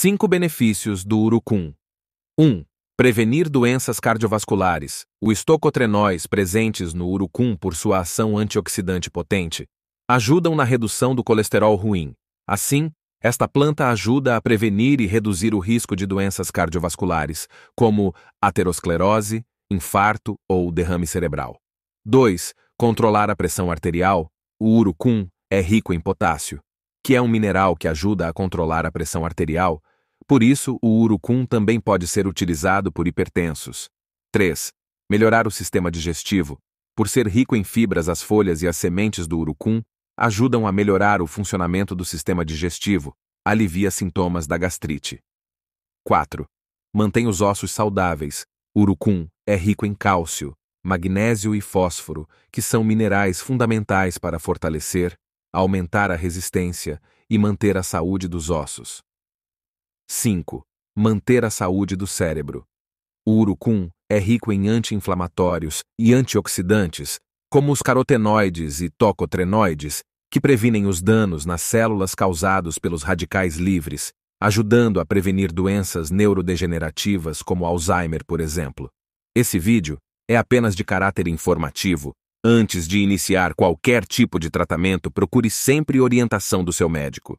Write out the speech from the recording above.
Cinco benefícios do urucum. 1. Um, prevenir doenças cardiovasculares. Os estocotrenóis presentes no urucum por sua ação antioxidante potente ajudam na redução do colesterol ruim. Assim, esta planta ajuda a prevenir e reduzir o risco de doenças cardiovasculares, como aterosclerose, infarto ou derrame cerebral. 2. Controlar a pressão arterial. O urucum é rico em potássio, que é um mineral que ajuda a controlar a pressão arterial por isso, o urucum também pode ser utilizado por hipertensos. 3. Melhorar o sistema digestivo. Por ser rico em fibras, as folhas e as sementes do urucum ajudam a melhorar o funcionamento do sistema digestivo, alivia sintomas da gastrite. 4. Mantém os ossos saudáveis. Urucum é rico em cálcio, magnésio e fósforo, que são minerais fundamentais para fortalecer, aumentar a resistência e manter a saúde dos ossos. 5. Manter a saúde do cérebro. O urucum é rico em anti-inflamatórios e antioxidantes, como os carotenoides e tocotrenoides, que previnem os danos nas células causados pelos radicais livres, ajudando a prevenir doenças neurodegenerativas como Alzheimer, por exemplo. Esse vídeo é apenas de caráter informativo. Antes de iniciar qualquer tipo de tratamento, procure sempre orientação do seu médico.